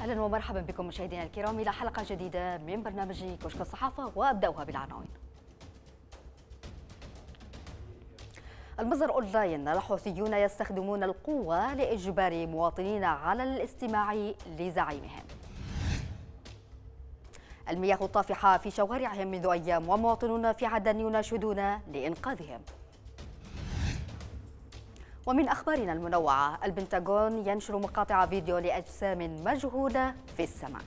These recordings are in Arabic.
اهلا ومرحبا بكم مشاهدينا الكرام الى حلقه جديده من برنامج كشك الصحافه وابداها بالعناوين. المصدر اونلاين الحوثيون يستخدمون القوه لاجبار مواطنين على الاستماع لزعيمهم. المياه الطافحه في شوارعهم منذ ايام ومواطنون في عدن يناشدون لانقاذهم. ومن أخبارنا المنوعة البنتاغون ينشر مقاطع فيديو لأجسام مجهودة في السماء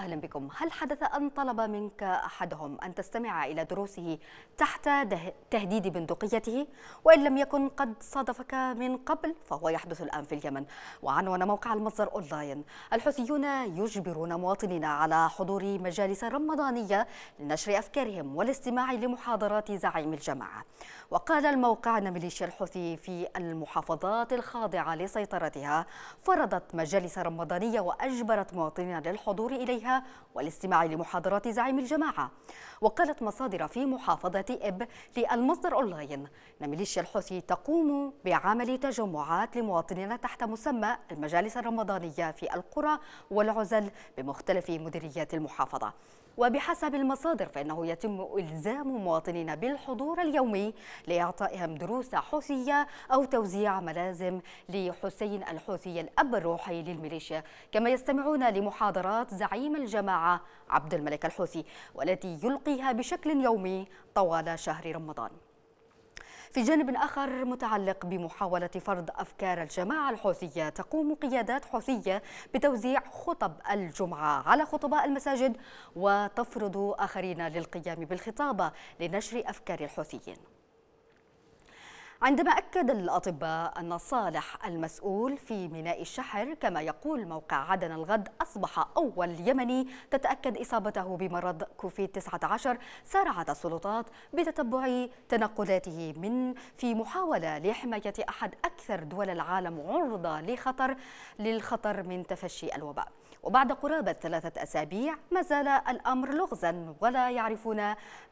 أهلا بكم هل حدث أن طلب منك أحدهم أن تستمع إلى دروسه تحت تهديد بندقيته وإن لم يكن قد صادفك من قبل فهو يحدث الآن في اليمن وعنون موقع المصدر أونلاين الحوثيون يجبرون مواطنين على حضور مجالس رمضانية لنشر أفكارهم والاستماع لمحاضرات زعيم الجماعة وقال الموقع أن ميليشيا الحوثي في المحافظات الخاضعة لسيطرتها فرضت مجالس رمضانية وأجبرت مواطنين للحضور إليها والاستماع لمحاضرات زعيم الجماعة وقالت مصادر في محافظة إب للمصدر أونلاين أن ميليشيا الحوثي تقوم بعمل تجمعات لمواطنين تحت مسمى المجالس الرمضانية في القرى والعزل بمختلف مديريات المحافظة وبحسب المصادر فإنه يتم إلزام مواطنين بالحضور اليومي لإعطائهم دروس حوثية أو توزيع ملازم لحسين الحوثي الأب الروحي للميليشيا كما يستمعون لمحاضرات زعيم الجماعة عبد الملك الحوثي والتي يلقيها بشكل يومي طوال شهر رمضان في جانب آخر متعلق بمحاولة فرض أفكار الجماعة الحوثية تقوم قيادات حوثية بتوزيع خطب الجمعة على خطباء المساجد وتفرض آخرين للقيام بالخطابة لنشر أفكار الحوثيين عندما أكد الأطباء أن صالح المسؤول في ميناء الشحر كما يقول موقع عدن الغد أصبح أول يمني تتأكد إصابته بمرض كوفيد 19 سارعت السلطات بتتبع تنقلاته من في محاولة لحماية أحد أكثر دول العالم عرضة لخطر للخطر من تفشي الوباء وبعد قرابة ثلاثة أسابيع ما زال الأمر لغزا ولا يعرفون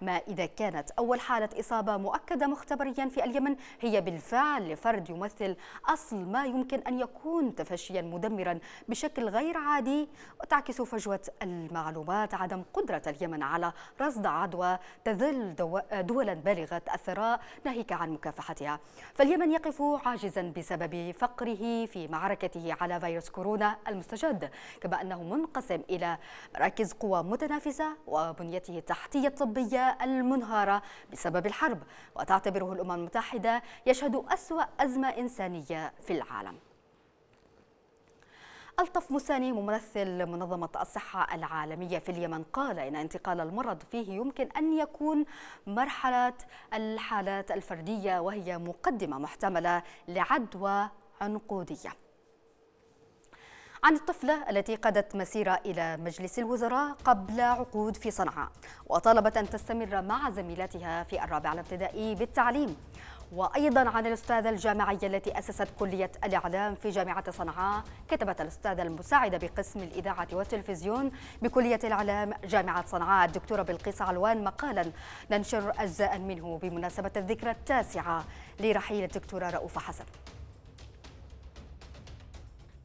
ما إذا كانت أول حالة إصابة مؤكدة مختبريا في اليمن هي بالفعل لفرد يمثل أصل ما يمكن أن يكون تفشيا مدمرا بشكل غير عادي وتعكس فجوة المعلومات عدم قدرة اليمن على رصد عدوى تذل دولا بالغة الثراء ناهيك عن مكافحتها فاليمن يقف عاجزا بسبب فقره في معركته على فيروس كورونا المستجد كما أنه منقسم إلى مراكز قوى متنافسة وبنيته التحتية الطبية المنهارة بسبب الحرب وتعتبره الأمم المتحدة يشهد أسوأ أزمة إنسانية في العالم ألطف مساني ممثل منظمة الصحة العالمية في اليمن قال إن انتقال المرض فيه يمكن أن يكون مرحلة الحالات الفردية وهي مقدمة محتملة لعدوى عنقودية عن الطفلة التي قادت مسيرة إلى مجلس الوزراء قبل عقود في صنعاء وطالبت أن تستمر مع زميلاتها في الرابع الابتدائي بالتعليم وأيضا عن الأستاذة الجامعية التي أسست كلية الإعلام في جامعة صنعاء كتبت الأستاذة المساعدة بقسم الإذاعة والتلفزيون بكلية الإعلام جامعة صنعاء الدكتورة بلقيس علوان مقالا ننشر أجزاء منه بمناسبة الذكرى التاسعة لرحيل الدكتورة رؤوف حسن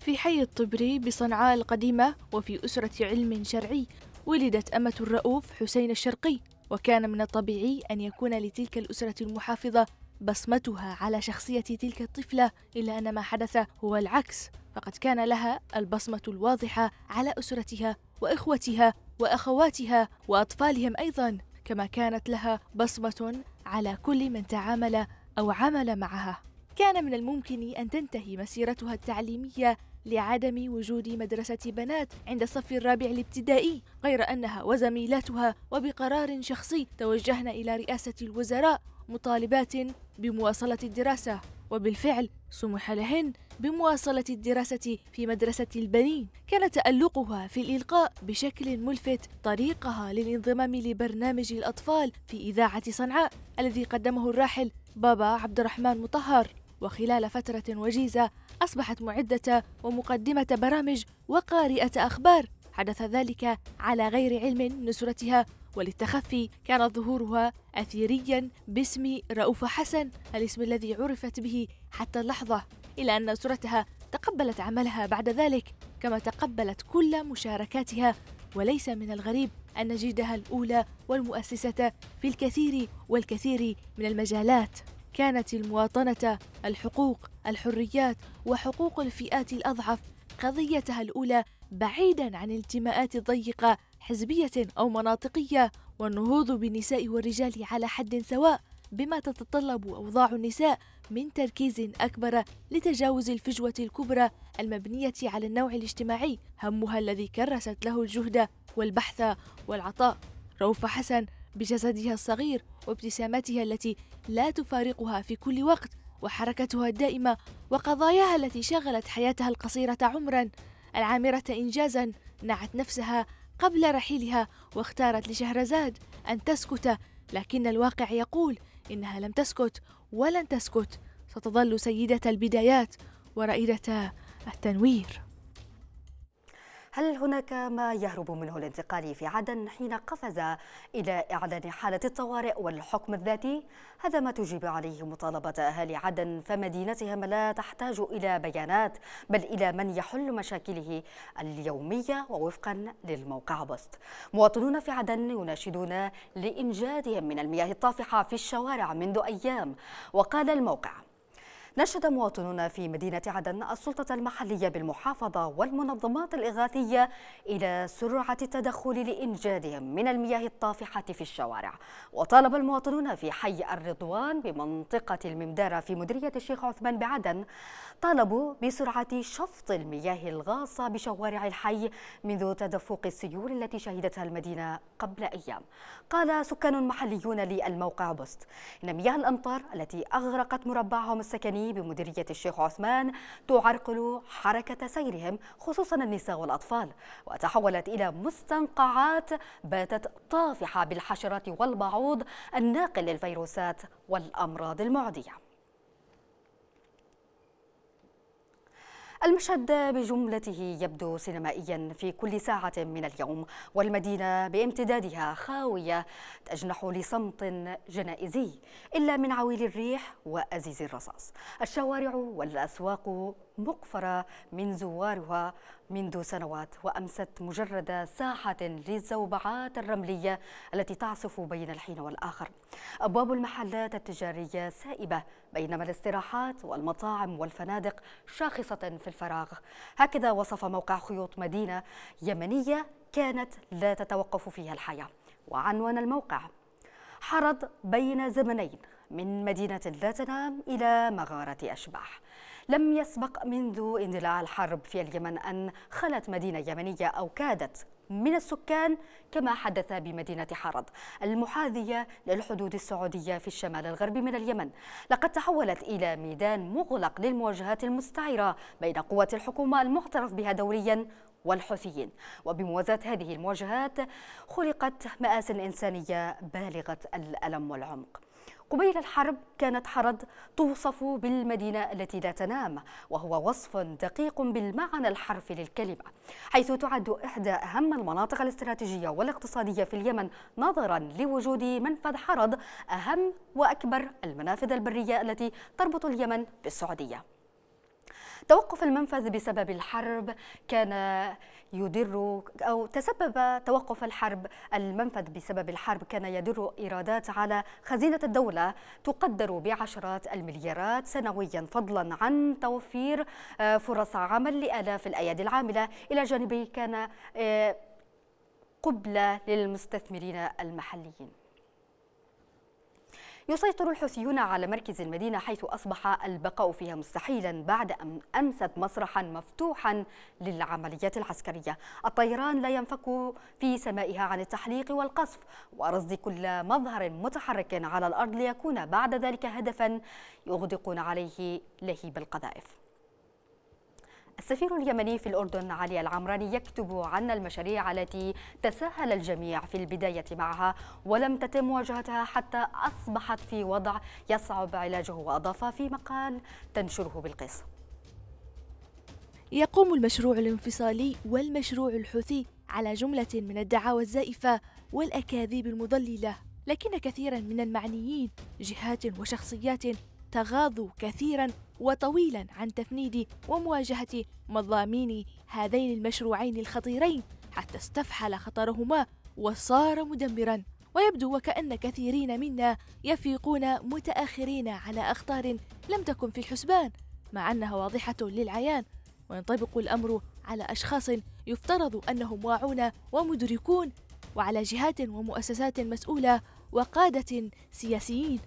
في حي الطبري بصنعاء القديمة وفي أسرة علم شرعي ولدت أمة الرؤوف حسين الشرقي وكان من الطبيعي أن يكون لتلك الأسرة المحافظة بصمتها على شخصية تلك الطفلة إلا أن ما حدث هو العكس فقد كان لها البصمة الواضحة على أسرتها وإخوتها وأخواتها وأطفالهم أيضا كما كانت لها بصمة على كل من تعامل أو عمل معها كان من الممكن أن تنتهي مسيرتها التعليمية لعدم وجود مدرسة بنات عند الصف الرابع الابتدائي غير أنها وزميلاتها وبقرار شخصي توجهن إلى رئاسة الوزراء مطالبات بمواصلة الدراسة وبالفعل سمح لهن بمواصلة الدراسة في مدرسة البنين كان تألقها في الإلقاء بشكل ملفت طريقها للانضمام لبرنامج الأطفال في إذاعة صنعاء الذي قدمه الراحل بابا عبد الرحمن مطهر وخلال فترة وجيزة أصبحت معدة ومقدمة برامج وقارئة أخبار حدث ذلك على غير علم نسرتها وللتخفي كان ظهورها أثيريا باسم رؤوف حسن الاسم الذي عرفت به حتى اللحظة إلى أن نسرتها تقبلت عملها بعد ذلك كما تقبلت كل مشاركاتها وليس من الغريب أن نجدها الأولى والمؤسسة في الكثير والكثير من المجالات كانت المواطنة الحقوق الحريات وحقوق الفئات الأضعف قضيتها الأولى بعيدا عن الانتماءات الضيقة حزبية أو مناطقية والنهوض بالنساء والرجال على حد سواء بما تتطلب أوضاع النساء من تركيز أكبر لتجاوز الفجوة الكبرى المبنية على النوع الاجتماعي همها الذي كرست له الجهد والبحث والعطاء روف حسن بجسدها الصغير وابتسامتها التي لا تفارقها في كل وقت وحركتها الدائمة وقضاياها التي شغلت حياتها القصيرة عمرا العامرة إنجازا نعت نفسها قبل رحيلها واختارت لشهرزاد أن تسكت لكن الواقع يقول إنها لم تسكت ولن تسكت ستظل سيدة البدايات ورائدة التنوير هل هناك ما يهرب منه الانتقالي في عدن حين قفز إلى إعلان حالة الطوارئ والحكم الذاتي؟ هذا ما تجيب عليه مطالبة أهالي عدن فمدينتهم لا تحتاج إلى بيانات بل إلى من يحل مشاكله اليومية ووفقا للموقع بوست مواطنون في عدن يناشدون لإنجادهم من المياه الطافحة في الشوارع منذ أيام وقال الموقع نشد مواطنون في مدينة عدن السلطة المحلية بالمحافظة والمنظمات الإغاثية إلى سرعة التدخل لإنجادهم من المياه الطافحة في الشوارع وطالب المواطنون في حي الرضوان بمنطقة الممدارة في مديرية الشيخ عثمان بعدن طالبوا بسرعة شفط المياه الغاصة بشوارع الحي منذ تدفق السيول التي شهدتها المدينة قبل أيام قال سكان محليون للموقع بوست إن مياه الأمطار التي أغرقت مربعهم السكني بمديرية الشيخ عثمان تعرقل حركة سيرهم خصوصا النساء والأطفال وتحولت إلى مستنقعات باتت طافحة بالحشرات والبعوض الناقل للفيروسات والأمراض المعدية المشهد بجملته يبدو سينمائيا في كل ساعة من اليوم والمدينة بامتدادها خاوية تجنح لصمت جنائزي إلا من عويل الريح وأزيز الرصاص الشوارع والأسواق مقفرة من زوارها منذ سنوات وأمست مجرد ساحة للزوبعات الرملية التي تعصف بين الحين والآخر أبواب المحلات التجارية سائبة بينما الاستراحات والمطاعم والفنادق شاخصة في الفراغ هكذا وصف موقع خيوط مدينة يمنية كانت لا تتوقف فيها الحياة وعنوان الموقع حرض بين زمنين من مدينة لا تنام إلى مغارة أشباح لم يسبق منذ اندلاع الحرب في اليمن أن خلت مدينة يمنية أو كادت من السكان كما حدث بمدينة حرض المحاذية للحدود السعودية في الشمال الغربي من اليمن لقد تحولت إلى ميدان مغلق للمواجهات المستعيرة بين قوات الحكومة المعترف بها دوليا والحوثيين وبموازاة هذه المواجهات خلقت مآسٍ إنسانية بالغة الألم والعمق قبيل الحرب كانت حرد توصف بالمدينة التي لا تنام وهو وصف دقيق بالمعنى الحرفي للكلمة حيث تعد إحدى أهم المناطق الاستراتيجية والاقتصادية في اليمن نظرا لوجود منفذ حرد أهم وأكبر المنافذ البرية التي تربط اليمن بالسعودية توقف المنفذ بسبب الحرب كان يدر أو تسبب توقف الحرب المنفذ بسبب الحرب كان يدر إيرادات على خزينة الدولة تقدر بعشرات المليارات سنويا فضلا عن توفير آه، فرص عمل لآلاف الأيادي العاملة إلى جانبه كان آه، قبلة للمستثمرين المحليين يسيطر الحوثيون على مركز المدينة حيث أصبح البقاء فيها مستحيلا بعد أن أمست مسرحا مفتوحا للعمليات العسكرية الطيران لا ينفك في سمائها عن التحليق والقصف ورصد كل مظهر متحرك على الأرض ليكون بعد ذلك هدفا يغدقون عليه لهيب القذائف السفير اليمني في الأردن علي العمراني يكتب عن المشاريع التي تساهل الجميع في البداية معها ولم تتم مواجهتها حتى أصبحت في وضع يصعب علاجه وأضاف في مقال تنشره بالقصة يقوم المشروع الانفصالي والمشروع الحوثي على جملة من الدعاوى الزائفة والأكاذيب المضللة لكن كثيرا من المعنيين جهات وشخصيات تغاضوا كثيرا وطويلا عن تفنيد ومواجهة مضامين هذين المشروعين الخطيرين حتى استفحل خطرهما وصار مدمرا ويبدو وكأن كثيرين منا يفيقون متأخرين على أخطار لم تكن في الحسبان مع أنها واضحة للعيان وينطبق الأمر على أشخاص يفترض أنهم واعون ومدركون وعلى جهات ومؤسسات مسؤولة وقادة سياسيين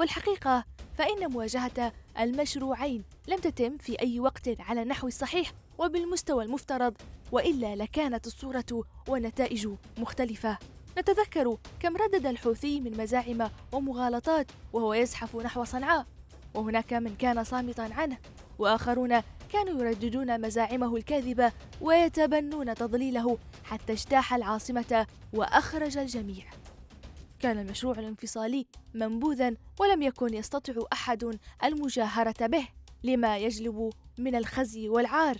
والحقيقة فإن مواجهة المشروعين لم تتم في أي وقت على النحو الصحيح وبالمستوى المفترض وإلا لكانت الصورة والنتائج مختلفة نتذكر كم ردد الحوثي من مزاعم ومغالطات وهو يزحف نحو صنعاء وهناك من كان صامتا عنه وآخرون كانوا يرددون مزاعمه الكاذبة ويتبنون تضليله حتى اجتاح العاصمة وأخرج الجميع كان المشروع الانفصالي منبوذا ولم يكن يستطيع أحد المجاهرة به لما يجلب من الخزي والعار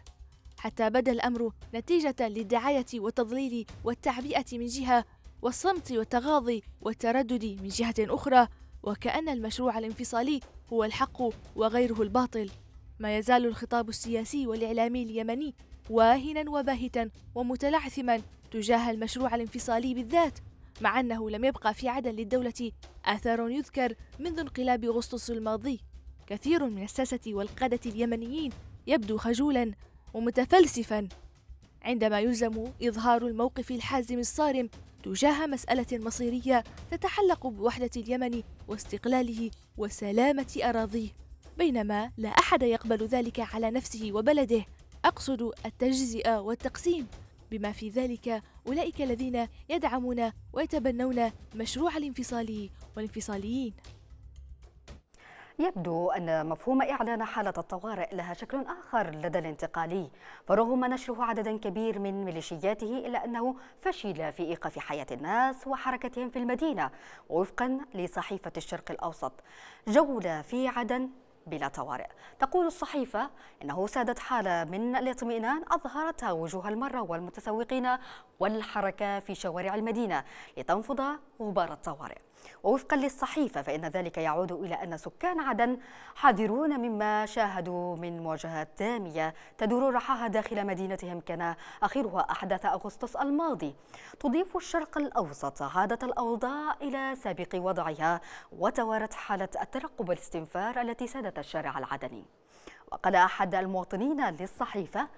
حتى بدا الأمر نتيجة للدعاية والتضليل والتعبئة من جهة والصمت والتغاضي والتردد من جهة أخرى وكأن المشروع الانفصالي هو الحق وغيره الباطل ما يزال الخطاب السياسي والإعلامي اليمني واهنا وباهتا ومتلعثما تجاه المشروع الانفصالي بالذات مع أنه لم يبقى في عدن للدولة آثار يذكر منذ انقلاب أغسطس الماضي كثير من الساسة والقادة اليمنيين يبدو خجولا ومتفلسفا عندما يلزم إظهار الموقف الحازم الصارم تجاه مسألة مصيرية تتعلق بوحدة اليمن واستقلاله وسلامة أراضيه بينما لا أحد يقبل ذلك على نفسه وبلده أقصد التجزئة والتقسيم بما في ذلك أولئك الذين يدعمون ويتبنون مشروع الانفصالي والانفصاليين يبدو أن مفهوم إعلان حالة الطوارئ لها شكل آخر لدى الانتقالي فرغم نشره عددا كبير من ميليشياته إلا أنه فشل في إيقاف حياة الناس وحركتهم في المدينة وفقا لصحيفة الشرق الأوسط جولة في عدن بلا طوارئ تقول الصحيفة إنه سادت حالة من الاطمئنان أظهرتها وجوه المرة والمتسوقين والحركة في شوارع المدينة لتنفض غبار الطوارئ ووفقا للصحيفة فإن ذلك يعود إلى أن سكان عدن حذرون مما شاهدوا من مواجهات دامية تدور رحاها داخل مدينتهم كان آخرها أحداث أغسطس الماضي تضيف الشرق الأوسط عادت الأوضاع إلى سابق وضعها وتوارت حالة الترقب والاستنفار التي سادت الشارع العدني وقال أحد المواطنين للصحيفة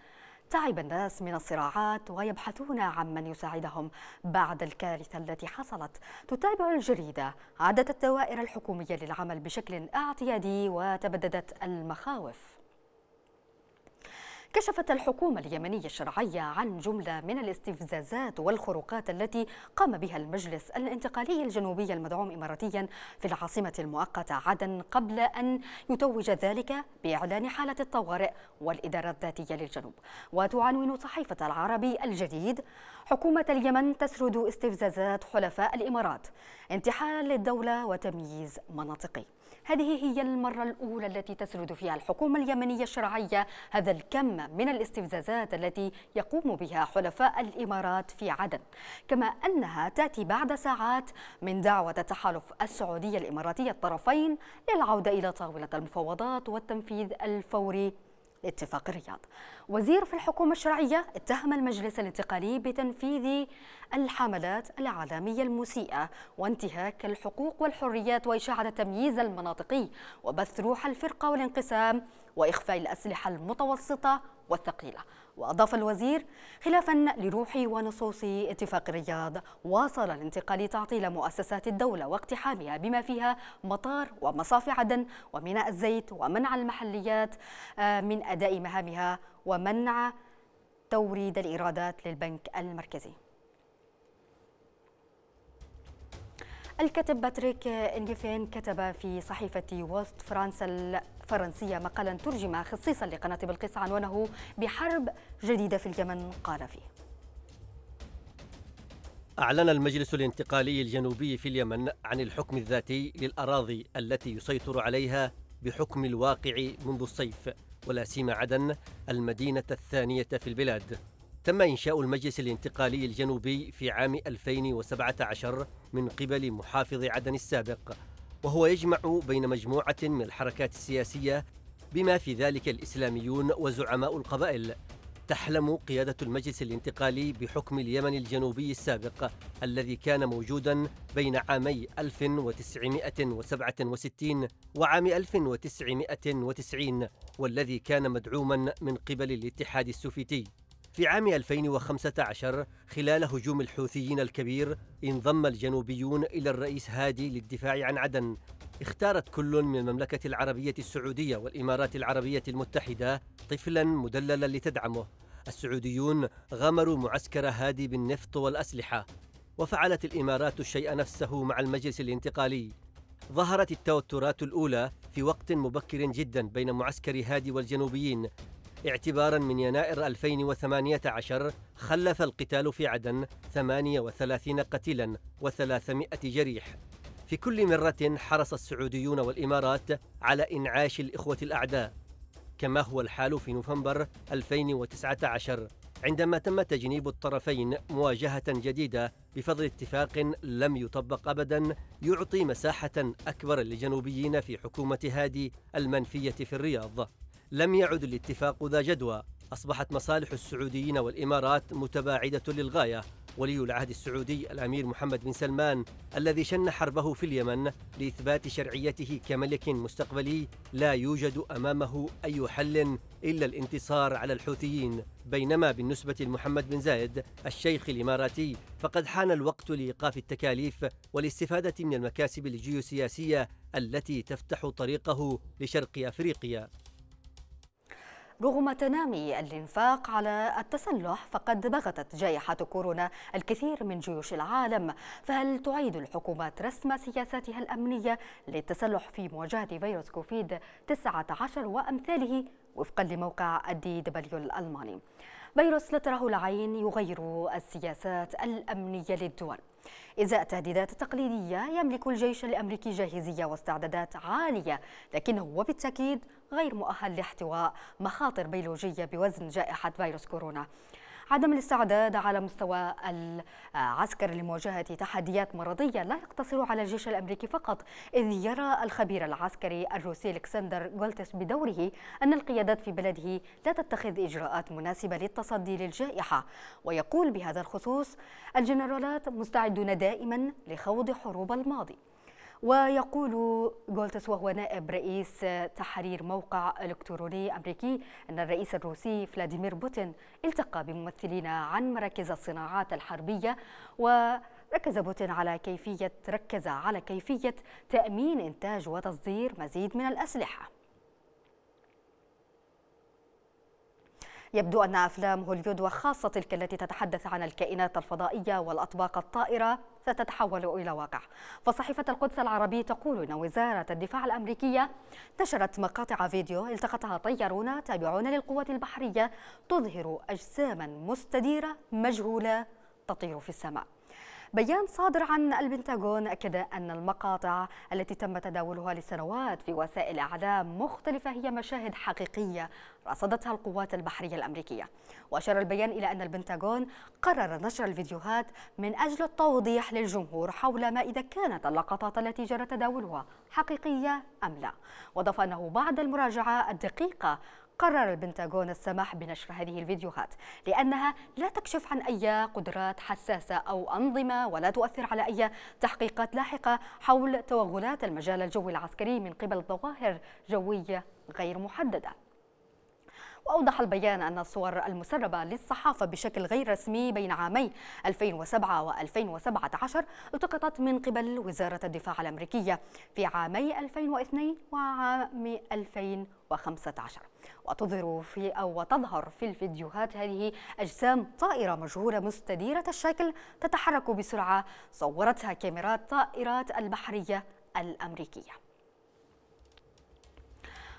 تعب الناس من الصراعات ويبحثون عن من يساعدهم بعد الكارثة التي حصلت تتابع الجريدة عدد الدوائر الحكومية للعمل بشكل اعتيادي وتبددت المخاوف كشفت الحكومة اليمنية الشرعية عن جملة من الاستفزازات والخروقات التي قام بها المجلس الانتقالي الجنوبي المدعوم إماراتيا في العاصمة المؤقتة عدن قبل أن يتوج ذلك بإعلان حالة الطوارئ والإدارة الذاتية للجنوب وتعنون صحيفة العربي الجديد حكومة اليمن تسرد استفزازات حلفاء الإمارات انتحال للدولة وتمييز مناطقي هذه هي المرة الأولى التي تسرد فيها الحكومة اليمنية الشرعية هذا الكم من الاستفزازات التي يقوم بها حلفاء الإمارات في عدن كما أنها تأتي بعد ساعات من دعوة تحالف السعودية الإماراتية الطرفين للعودة إلى طاولة المفاوضات والتنفيذ الفوري لاتفاق الرياض وزير في الحكومة الشرعية اتهم المجلس الانتقالي بتنفيذ الحملات الإعلامية المسيئة وانتهاك الحقوق والحريات وإشاعة التمييز المناطقي وبث روح الفرقة والانقسام وإخفاء الأسلحة المتوسطة والثقيلة وأضاف الوزير خلافا لروح ونصوص اتفاق الرياض واصل الانتقال تعطيل مؤسسات الدولة واقتحامها بما فيها مطار ومصافي عدن وميناء الزيت ومنع المحليات آه، من أداء مهامها ومنع توريد الإيرادات للبنك المركزي الكاتب باتريك إنجفين كتب في صحيفة وسط فرانس فرنسية مقالا ترجم خصيصا لقناة بلقيس عنوانه بحرب جديدة في اليمن قال فيه أعلن المجلس الانتقالي الجنوبي في اليمن عن الحكم الذاتي للأراضي التي يسيطر عليها بحكم الواقع منذ الصيف ولا سيما عدن المدينة الثانية في البلاد تم إنشاء المجلس الانتقالي الجنوبي في عام 2017 من قبل محافظ عدن السابق وهو يجمع بين مجموعة من الحركات السياسية بما في ذلك الإسلاميون وزعماء القبائل تحلم قيادة المجلس الانتقالي بحكم اليمن الجنوبي السابق الذي كان موجودا بين عامي 1967 وعام 1990 والذي كان مدعوما من قبل الاتحاد السوفيتي في عام 2015 خلال هجوم الحوثيين الكبير انضم الجنوبيون إلى الرئيس هادي للدفاع عن عدن اختارت كل من المملكة العربية السعودية والإمارات العربية المتحدة طفلا مدللا لتدعمه السعوديون غمروا معسكر هادي بالنفط والأسلحة وفعلت الإمارات الشيء نفسه مع المجلس الانتقالي ظهرت التوترات الأولى في وقت مبكر جدا بين معسكر هادي والجنوبيين اعتبارا من يناير 2018 خلف القتال في عدن 38 قتيلا و300 جريح في كل مرة حرص السعوديون والإمارات على إنعاش الإخوة الأعداء كما هو الحال في نوفمبر 2019 عندما تم تجنيب الطرفين مواجهة جديدة بفضل اتفاق لم يطبق أبدا يعطي مساحة أكبر للجنوبيين في حكومة هادي المنفية في الرياض لم يعد الاتفاق ذا جدوى أصبحت مصالح السعوديين والإمارات متباعدة للغاية ولي العهد السعودي الأمير محمد بن سلمان الذي شن حربه في اليمن لإثبات شرعيته كملك مستقبلي لا يوجد أمامه أي حل إلا الانتصار على الحوثيين بينما بالنسبة لمحمد بن زايد الشيخ الإماراتي فقد حان الوقت لإيقاف التكاليف والاستفادة من المكاسب الجيوسياسية التي تفتح طريقه لشرق أفريقيا رغم تنامي الانفاق على التسلح فقد بغتت جائحة كورونا الكثير من جيوش العالم فهل تعيد الحكومات رسم سياساتها الأمنية للتسلح في مواجهة فيروس كوفيد 19 وأمثاله وفقا لموقع الدي دبليو الألماني فيروس لا تراه العين يغير السياسات الأمنية للدول إزاء التهديدات التقليدية يملك الجيش الأمريكي جاهزية واستعدادات عالية لكنه وبالتأكيد غير مؤهل لاحتواء مخاطر بيولوجية بوزن جائحة فيروس كورونا عدم الاستعداد على مستوى العسكر لمواجهة تحديات مرضية لا يقتصر على الجيش الأمريكي فقط إذ يرى الخبير العسكري الروسي الكسندر جولتس بدوره أن القيادات في بلده لا تتخذ إجراءات مناسبة للتصدي للجائحة ويقول بهذا الخصوص الجنرالات مستعدون دائما لخوض حروب الماضي ويقول جولتس وهو نائب رئيس تحرير موقع إلكتروني أمريكي أن الرئيس الروسي فلاديمير بوتين التقى بممثلين عن مراكز الصناعات الحربية و ركز بوتين على كيفية ركز على كيفية تأمين إنتاج وتصدير مزيد من الأسلحة يبدو أن أفلام هوليود وخاصة تلك التي تتحدث عن الكائنات الفضائية والأطباق الطائرة ستتحول إلى واقع فصحيفة القدس العربي تقول أن وزارة الدفاع الأمريكية نشرت مقاطع فيديو التقطها طيارون تابعون للقوات البحرية تظهر أجساما مستديرة مجهولة تطير في السماء بيان صادر عن البنتاغون أكد أن المقاطع التي تم تداولها لسنوات في وسائل أعلام مختلفة هي مشاهد حقيقية رصدتها القوات البحرية الأمريكية وأشار البيان إلى أن البنتاغون قرر نشر الفيديوهات من أجل التوضيح للجمهور حول ما إذا كانت اللقطات التي جرى تداولها حقيقية أم لا وأضاف أنه بعد المراجعة الدقيقة قرر البنتاغون السماح بنشر هذه الفيديوهات لأنها لا تكشف عن أي قدرات حساسة أو أنظمة ولا تؤثر على أي تحقيقات لاحقة حول توغلات المجال الجوي العسكري من قبل ظواهر جوية غير محددة وأوضح البيان أن الصور المسربة للصحافة بشكل غير رسمي بين عامي 2007 و 2017 التقطت من قبل وزارة الدفاع الأمريكية في عامي 2002 وعام 2015 وتظهر في أو وتظهر في الفيديوهات هذه أجسام طائرة مجهولة مستديرة الشكل تتحرك بسرعة صورتها كاميرات طائرات البحرية الأمريكية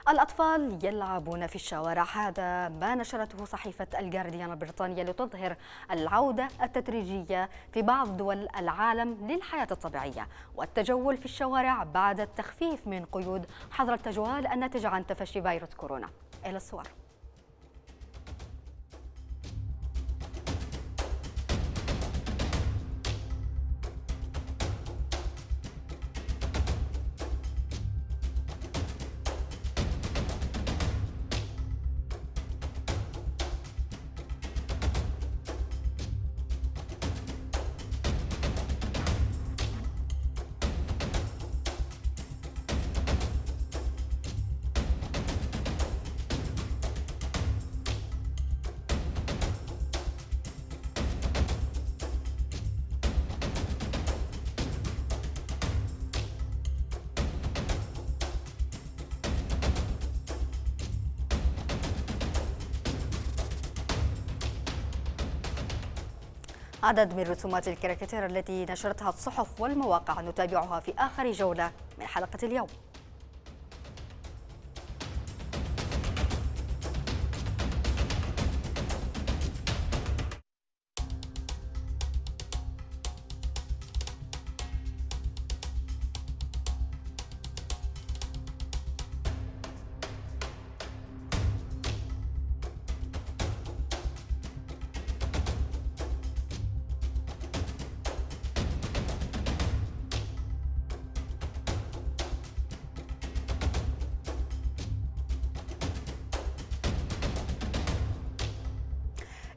الأطفال يلعبون في الشوارع هذا ما نشرته صحيفة الجارديان البريطانية لتظهر العودة التدريجية في بعض دول العالم للحياة الطبيعية والتجول في الشوارع بعد التخفيف من قيود حظر التجوال الناتجة عن تفشي فيروس كورونا إلى الصور عدد من رسومات الكاريكاتير التي نشرتها الصحف والمواقع نتابعها في آخر جولة من حلقة اليوم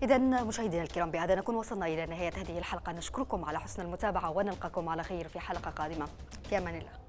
إذا مشاهدينا الكرام بهذا نكون وصلنا إلى نهاية هذه الحلقة نشكركم على حسن المتابعة ونلقاكم على خير في حلقة قادمة في أمان الله